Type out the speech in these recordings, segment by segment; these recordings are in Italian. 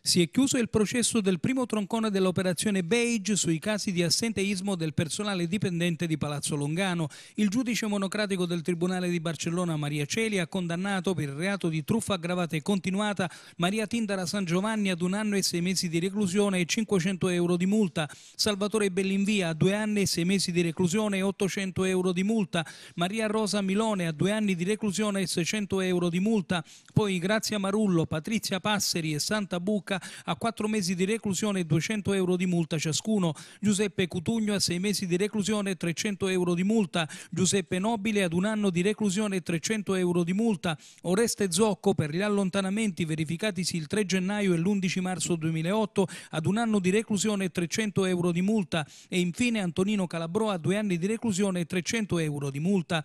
Si è chiuso il processo del primo troncone dell'operazione Beige sui casi di assenteismo del personale dipendente di Palazzo Longano. Il giudice monocratico del Tribunale di Barcellona Maria Celi ha condannato per il reato di truffa aggravata e continuata Maria Tindara San Giovanni ad un anno e sei mesi di reclusione e 500 euro di multa, Salvatore Bellinvia a due anni e sei mesi di reclusione e 800 euro di multa, Maria Rosa Milone a due anni di reclusione e 600 euro di multa, poi Grazia Marullo, Patrizia Passeri e Santa Bucca Bocca a quattro mesi di reclusione e 200 euro di multa ciascuno, Giuseppe Cutugno a sei mesi di reclusione e 300 euro di multa, Giuseppe Nobile ad un anno di reclusione e 300 euro di multa, Oreste Zocco per gli allontanamenti verificatisi il 3 gennaio e l'11 marzo 2008 ad un anno di reclusione e 300 euro di multa e infine Antonino Calabroa a due anni di reclusione e 300 euro di multa.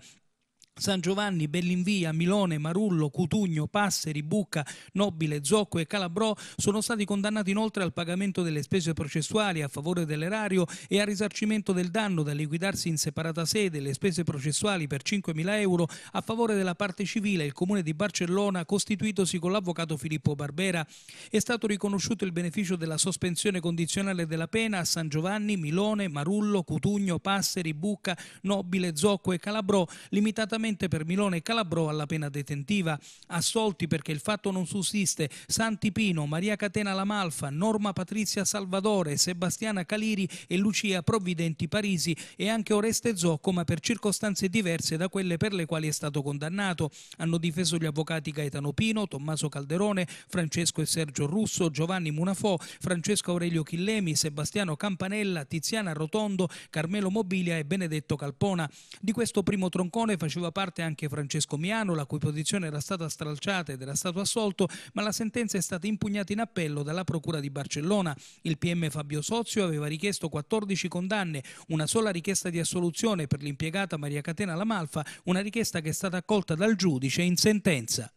San Giovanni, Bellinvia, Milone, Marullo, Cutugno, Passeri, Bucca, Nobile, Zocco e Calabrò sono stati condannati inoltre al pagamento delle spese processuali a favore dell'erario e al risarcimento del danno da liquidarsi in separata sede, le spese processuali per 5.000 euro a favore della parte civile, il comune di Barcellona costituitosi con l'avvocato Filippo Barbera. È stato riconosciuto il beneficio della sospensione condizionale della pena a San Giovanni, Milone, Marullo, Cutugno, Passeri, Bucca, Nobile, Zocco e Calabrò, limitatamente Diversamente per Milone e Calabrò alla pena detentiva. Assolti perché il fatto non sussiste Santi Pino, Maria Catena Lamalfa, Norma Patrizia Salvadore, Sebastiana Caliri e Lucia Provvidenti Parisi e anche Oreste Zocco ma per circostanze diverse da quelle per le quali è stato condannato. Hanno difeso gli avvocati Gaetano Pino, Tommaso Calderone, Francesco e Sergio Russo, Giovanni Munafò, Francesco Aurelio Chillemi, Sebastiano Campanella, Tiziana Rotondo, Carmelo Mobilia e Benedetto Calpona. Di questo primo troncone faceva parte anche Francesco Miano, la cui posizione era stata stralciata ed era stato assolto, ma la sentenza è stata impugnata in appello dalla Procura di Barcellona. Il PM Fabio Sozio aveva richiesto 14 condanne, una sola richiesta di assoluzione per l'impiegata Maria Catena Lamalfa, una richiesta che è stata accolta dal giudice in sentenza.